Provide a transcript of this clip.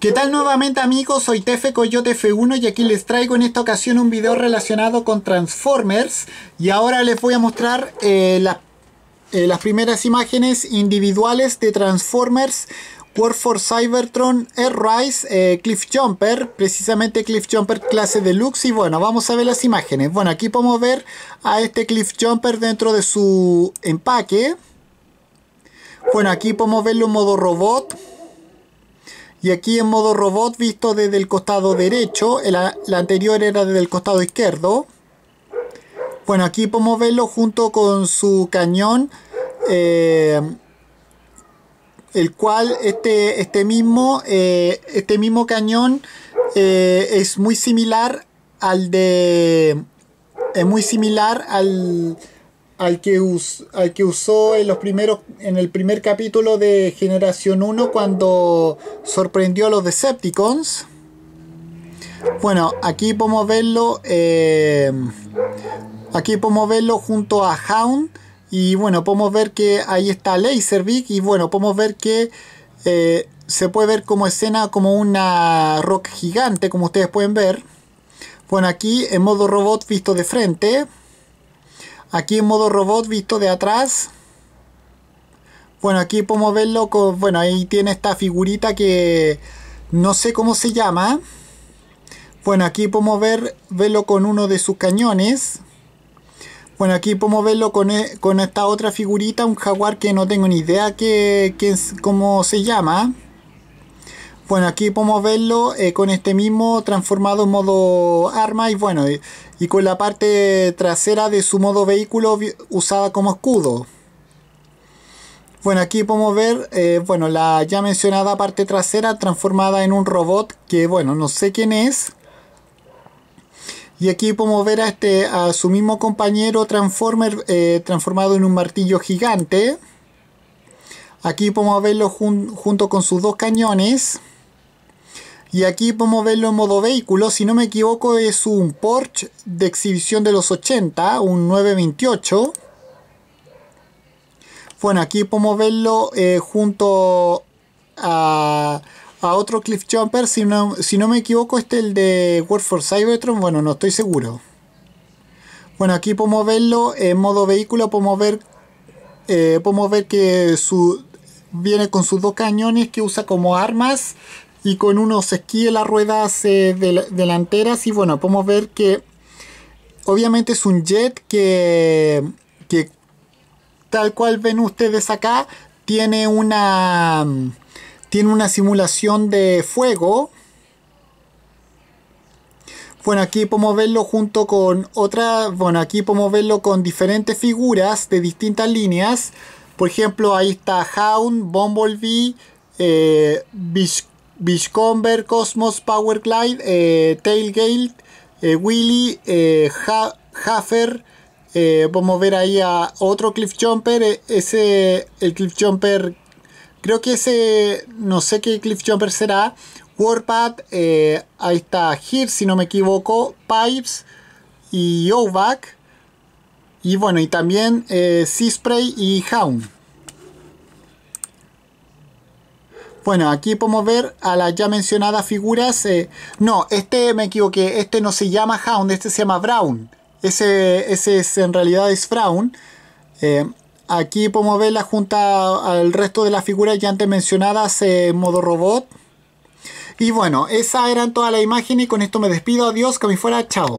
¿Qué tal nuevamente amigos? Soy Tefe Coyote F1 y aquí les traigo en esta ocasión un video relacionado con Transformers y ahora les voy a mostrar eh, eh, las primeras imágenes individuales de Transformers War for Cybertron, Air Rise, eh, Cliff Jumper, precisamente Cliff Jumper clase deluxe y bueno, vamos a ver las imágenes. Bueno, aquí podemos ver a este Cliff Jumper dentro de su empaque. Bueno, aquí podemos verlo en modo robot y aquí en modo robot visto desde el costado derecho, la anterior era desde el costado izquierdo. Bueno, aquí podemos verlo junto con su cañón, eh, el cual este, este, mismo, eh, este mismo cañón eh, es muy similar al de... Es muy similar al al que, que usó en, los primeros, en el primer capítulo de Generación 1 cuando sorprendió a los Decepticons. Bueno, aquí podemos verlo. Eh, aquí podemos verlo junto a Hound. Y bueno, podemos ver que ahí está Laserbeak. Y bueno, podemos ver que eh, se puede ver como escena como una rock gigante, como ustedes pueden ver. Bueno, aquí en modo robot visto de frente. Aquí en modo robot visto de atrás. Bueno, aquí podemos verlo con... Bueno, ahí tiene esta figurita que no sé cómo se llama. Bueno, aquí podemos verlo con uno de sus cañones. Bueno, aquí podemos verlo e, con, esta otra figurita, un jaguar que no tengo ni idea que, cómo se llama. Bueno, aquí podemos verlo eh, con este mismo transformado en modo arma y bueno, eh, y, con la parte trasera de su modo vehículo usada como escudo. Bueno, aquí podemos ver, eh, bueno, la ya mencionada parte trasera transformada en un robot que, bueno, no sé quién es. Y aquí podemos ver a, este, a su mismo compañero Transformer transformado en un martillo gigante. Aquí podemos verlo junto con sus dos cañones. Y aquí podemos verlo en modo vehículo, si no me equivoco es un Porsche de exhibición de los 80, un 928. Bueno, aquí podemos verlo eh, junto a, otro Cliff Jumper, si no, si no me equivoco este es el de World for Cybertron, bueno, no estoy seguro. Bueno, aquí podemos verlo en modo vehículo, podemos ver, eh, podemos ver que su, viene con sus dos cañones que usa como armas y con unos esquíes las ruedas delanteras y bueno, podemos ver que obviamente es un jet que, tal cual ven ustedes acá tiene una tiene una simulación de fuego bueno, aquí podemos verlo junto con otra, bueno, aquí podemos verlo con diferentes figuras de distintas líneas. Por ejemplo, ahí está Hound, Bumblebee, eh, Bishcomber, Cosmos, Power Glide, eh, Tailgate, eh, Willy, eh, Hafer. Eh, vamos a ver ahí a otro Cliff Jumper. Ese, el Cliff Jumper, creo que ese, no sé qué Cliff Jumper será. Warpath, ahí está Here, si no me equivoco, Pipes y Ovac. Y bueno, y también Seaspray y Hound. Bueno, aquí podemos ver a las ya mencionadas figuras. Eh, no, este me equivoqué, este no se llama Hound, este se llama Brown. Ese, ese es, en realidad es Brown. Eh, aquí podemos ver la junta al resto de las figuras ya antes mencionadas eh, en modo robot. Y bueno, esa eran todas las imágenes y con esto me despido. Adiós, que me fuera, chao.